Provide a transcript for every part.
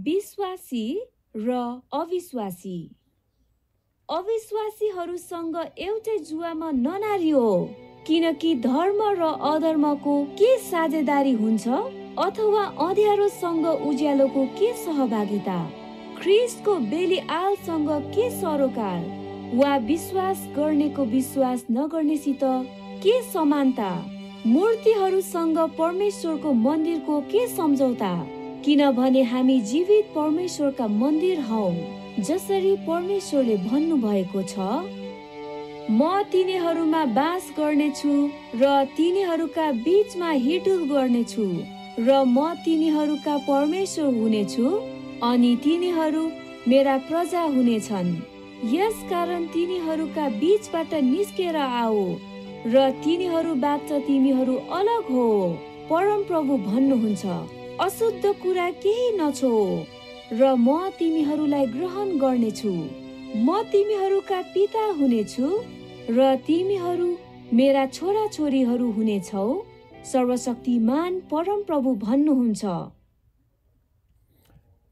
विश्वासी र अविश्वासी अविश्वासीहरूसँग एउटै जुवामा हो किनकि धर्म र अधर्मको के साझेदारी हुन्छ अथवा अँध्यारोसँग उज्यालोको के सहभागिता ख्रिस्टको बेली आलसँग के सरोकार वा विश्वास गर्नेको विश्वास नगर्नेसित के समानता मूर्तिहरूसँग परमेश्वरको मन्दिरको के सम्झौता किनभने हामी जीवित परमेश्वरका मन्दिर हौ जसरी परमेश्वरले भन्नु भएको छ म तिनीहरूमा बास गर्नेछु र तिनीहरूका बीचमा हिडुल गर्नेछु र म तिनीहरूका परमेश्वर हुनेछु अनि तिनीहरू मेरा प्रजा हुनेछन् यस कारण तिनीहरूका बीचबाट निस्केर आओ र तिनीहरूबाट तिमीहरू अलग हो परमप्रभु भन्नुहुन्छ अशुद्ध कुरा केही नछो र म तिमीहरूलाई ग्रहण गर्नेछु म तिमीहरूका पिता हुनेछु र तिमीहरू मेरा छोरा छोरीहरू हुनेछौ सर्वशक्तिमान परमप्रभु भन्नुहुन्छ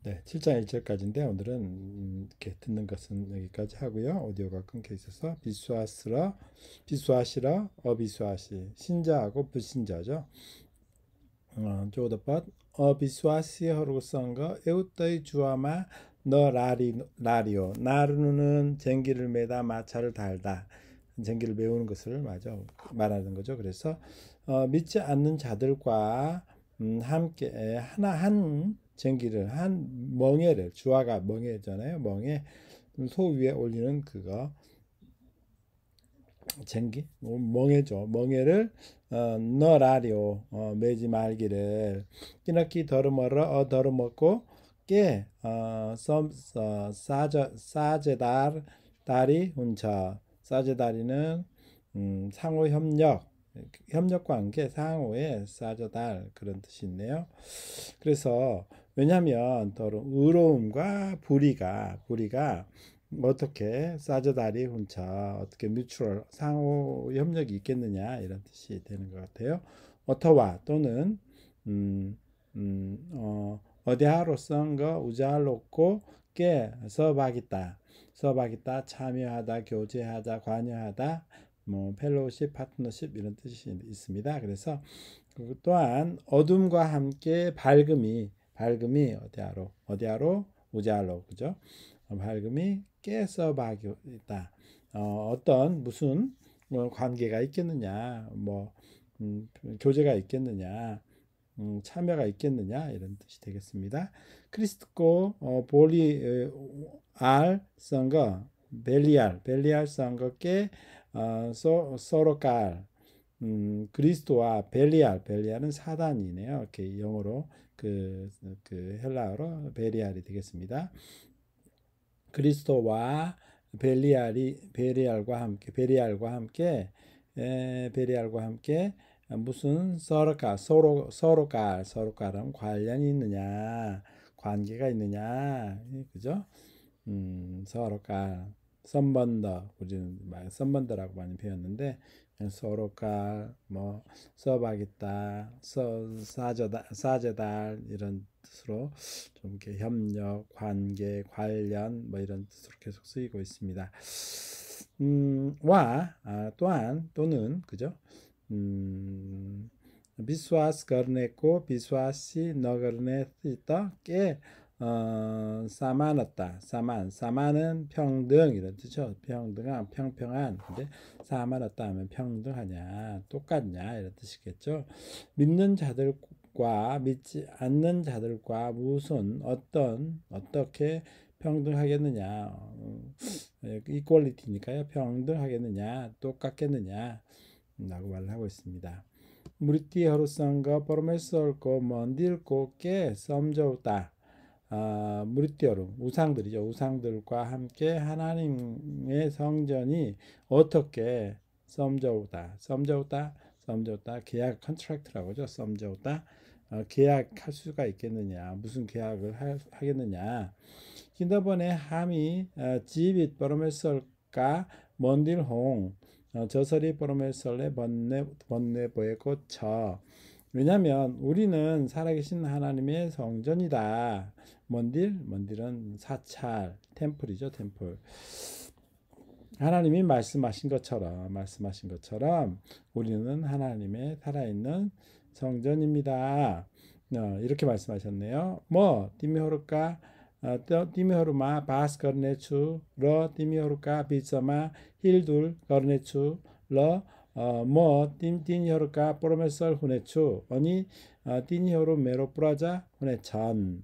네, 7장 1절까지인데 오늘은 이렇게 듣는 것은 여기까지 하고요. 오디오가 끊겨 있어서 비수아스라, 비수아시라, 어비수아시, 신자하고 불신자죠. 조더팟 어비스와시 허루상거 에웃더이 주아마 너 라리 라리오 나르누는 쟁기를 매다 마차를 달다 쟁기를 메우는 것을 맞아 말하는 거죠. 그래서 어, 믿지 않는 자들과 음, 함께 하나 한 쟁기를 한 멍에를 주아가 멍에잖아요. 멍에 소 위에 올리는 그거 쟁기 뭐 멍해죠 멍해를 어, 너라리오 어, 매지 말기를 끼너키 더르머러 어 더르먹고 깨 어, 썸, 어, 사저, 사제달 다리 혼자 사제다리는 음, 상호 협력 협력과 함께 상호의 사제달 그런 뜻이 있네요. 그래서 왜냐하면 더러 의로움과 불의가 불의가 뭐 어떻게 사저다리 훈차 어떻게 뮤추럴 상호 협력이 있겠느냐 이런 뜻이 되는 것 같아요. 어터와 또는 음, 음, 어, 어디하로 쓴거 우자로고깨 서박이다 서박이다 참여하다 교제하다 관여하다 뭐 펠로우십 파트너십 이런 뜻이 있습니다. 그래서 그 또한 어둠과 함께 밝음이 밝음이 어디하로 어디하로 우자로 그죠? 밝음이 깨서 박이다. 어, 어떤 무슨 뭐 관계가 있겠느냐, 뭐 음, 교제가 있겠느냐, 음, 참여가 있겠느냐 이런 뜻이 되겠습니다. 크리스트 어, 볼리 알 선거 벨리알 벨리알 선거께 어, 소, 로칼 음, 그리스도와 벨리알 벨리알은 사단이네요. 이렇게 영어로 그, 그 헬라어로 벨리알이 되겠습니다. 그리스도와 벨리알이 베리알과 함께 베리알과 함께 에, 베리알과 함께 무슨 서로가 서로 서로가 서로가랑 관련이 있느냐 관계가 있느냐 예, 그죠? 음, 서로가 썬번더 우리는 썬번더라고 많이 배웠는데 서로가 뭐 서바기다 서 사저다 사제달 이런 뜻으로 좀 이렇게 협력, 관계, 관련 뭐 이런 뜻으로 계속 쓰이고 있습니다. 음, 와 아, 또한 또는 그죠? 음, 비스와스 거르네코 비스와시 너거르네시터 께 어, 사만었다. 사만. 사만은 평등 이런 뜻이죠. 평등한 평평한. 근데 사만었다 하면 평등하냐, 똑같냐 이런 뜻이겠죠. 믿는 자들 자들과 믿지 않는 자들과 무슨 어떤 어떻게 평등하겠느냐 이퀄리티니까요 음, 예, 평등하겠느냐 똑같겠느냐 음, 라고 말을 하고 있습니다 무리띠 하루상과 포메스얼고 먼딜고 께 썸저우다 아, 무리띠어로 우상들이죠 우상들과 함께 하나님의 성전이 어떻게 썸저우다 썸저우다 썸저우다 계약 컨트랙트라고 죠 썸저우다 어, 계약할 수가 있겠느냐 무슨 계약을 하, 겠느냐 힌더번에 함이 어, 집이 버름했을까 먼딜홍 어, 저설이 버름했을래 번뇌 번뇌 보에고 처 왜냐하면 우리는 살아계신 하나님의 성전이다. 먼딜, 먼딜은 사찰, 템플이죠, 템플. 하나님이 말씀하신 것처럼, 말씀하신 것처럼 우리는 하나님의 살아있는 성전입니다. 어, 이렇게 말씀하셨네요. 뭐 디미호르카 어, 디미호르마 바스 거르네추 러 디미호르카 비서마 힐둘 거르네추 러뭐 디미호르카 어, 포르메설 후네추 어니 디니호르 어, 메로프라자 후네천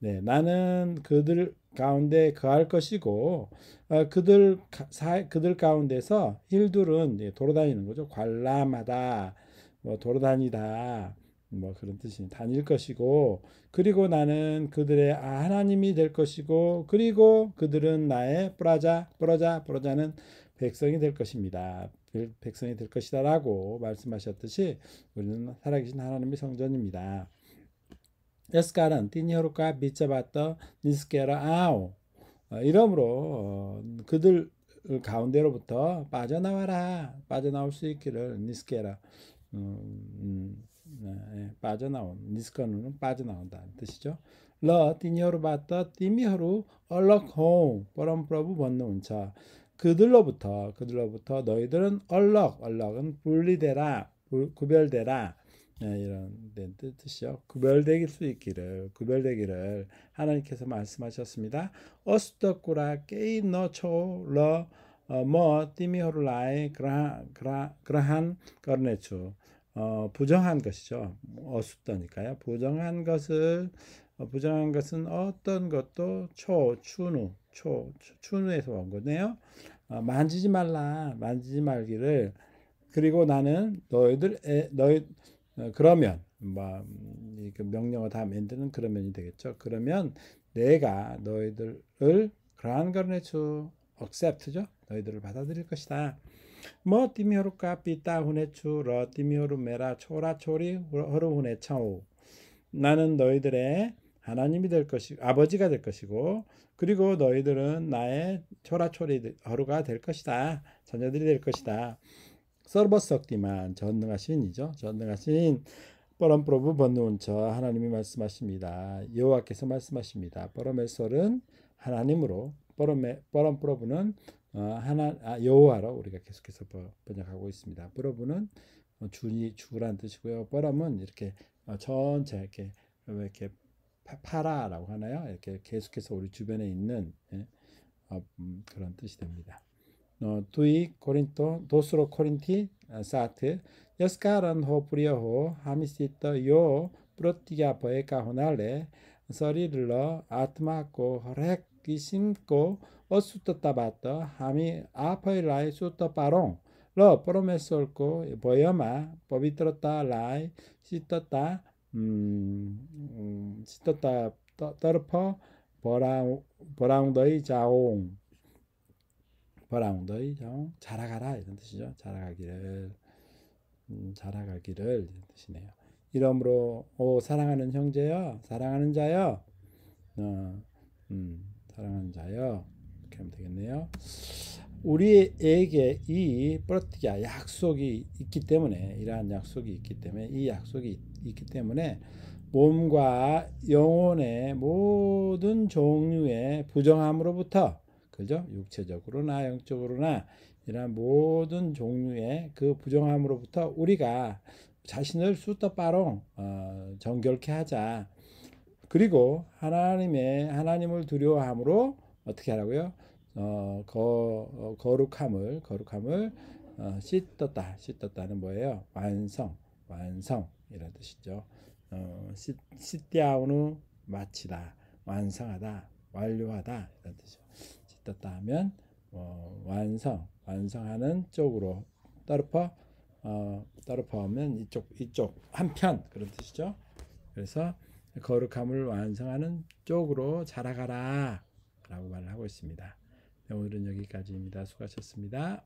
네, 나는 그들 가운데 거할 것이고 어, 그들 사, 그들 가운데서 힐둘은 예, 돌아다니는 거죠. 관람하다. 뭐 돌아다니다 뭐 그런 뜻이 다닐 것이고 그리고 나는 그들의 아, 하나님이 될 것이고 그리고 그들은 나의 브라자 브라자 브라자는 백성이 될 것입니다. 백성이 될 것이다라고 말씀하셨듯이 우리는 살아계신 하나님의 성전입니다. 에스카는 티니어루카 미차바터 니스케라 아오 어, 이러므로 어, 그들 가운데로부터 빠져나와라 빠져나올 수 있기를 니스케라 어, 음, 네, 예, 빠져나온 니스카누는 빠져나온다는 뜻이죠. 러 띠니어로 봤다 띠미허루 얼럭홍 뻐럼브러브 번노운차 그들로부터 그들로부터 너희들은 얼럭 얼럭은 분리되라 구별되라 네, 이런 뜻이요. 구별되길 수 있기를 구별되기를 하나님께서 말씀하셨습니다. 어스더꾸라 게이너초러 म तिमीहरूलाई ग्रह ग्रहण कर네죠 어, 부정한 것이죠. 어숫다니까요. 부정한 것을 어, 부정한 것은 어떤 것도 초, 추누, 초, 추누에서 온 거네요. 어, 만지지 말라, 만지지 말기를. 그리고 나는 너희들, 에, 너희, 어, 그러면, 뭐, 음, 그 명령어 다 만드는 그러면이 되겠죠. 그러면 내가 너희들을 그러한 거네죠. accept죠. 너희들을 받아들일 것이다. 뭐 티미오르카 피타 후네추 러 티미오르메라 초라초리 허르 후네차오 나는 너희들의 하나님이 될 것이 아버지가 될 것이고 그리고 너희들은 나의 초라초리 허루가 될 것이다 자녀들이 될 것이다 서버석디만 전능하신이죠 전능하신 뻐럼프로브 번누운처 하나님이 말씀하십니다 여호와께서 말씀하십니다 뻐럼의 설은 하나님으로 뻐럼의 뻐럼프로브는 어, 하나 아, 여호와로 우리가 계속해서 번역하고 있습니다. 브러브는 주니 주란 뜻이고요. 버럼은 이렇게 어, 전체 이렇게 왜 이렇게 파라라고 하나요? 이렇게 계속해서 우리 주변에 있는 예? 어, 음, 그런 뜻이 됩니다. 어, 두이 코린토 도스로 코린티 아, 사트 여스카란 호프리어호 하미시터 요 프로티가 보에카 호날레 서리를러 아트마코 허렉 기심코 어수떴다봤다 하미 아퍼이 라이 수떴빠롱 러프로메솔코 보여마 법이 들었다 라이 씻떴다 음, 씻떴다 떨퍼 버랑 버랑더이 자옹 버랑더이 자옹 자라가라 이런 뜻이죠 자라가기를 음, 자라가기를 이런 뜻이네요 이러므로 오 사랑하는 형제여 사랑하는 자여 어, 음, 사랑하는 자여 이렇게 하면 되겠네요. 우리에게 이 브라티아 약속이 있기 때문에 이러한 약속이 있기 때문에 이 약속이 있기 때문에 몸과 영혼의 모든 종류의 부정함으로부터 그죠? 육체적으로나 영적으로나 이러한 모든 종류의 그 부정함으로부터 우리가 자신을 수터빠롱 어, 정결케 하자. 그리고 하나님의 하나님을 두려워함으로 어떻게 하라고요? 어, 거, 어, 거룩함을 거룩함을 어, 씻었다 씻었다는 뭐예요? 완성 완성이라는 뜻이죠. 어, 씻디아우누 마치다 완성하다 완료하다 이런 뜻이죠. 씻었다 하면 어, 완성 완성하는 쪽으로 따르퍼 어, 따르퍼 하면 이쪽 이쪽 한편 그런 뜻이죠. 그래서 거룩함을 완성하는 쪽으로 자라가라. 라고 말을 하고 있습니다. 네, 오늘은 여기까지입니다. 수고하셨습니다.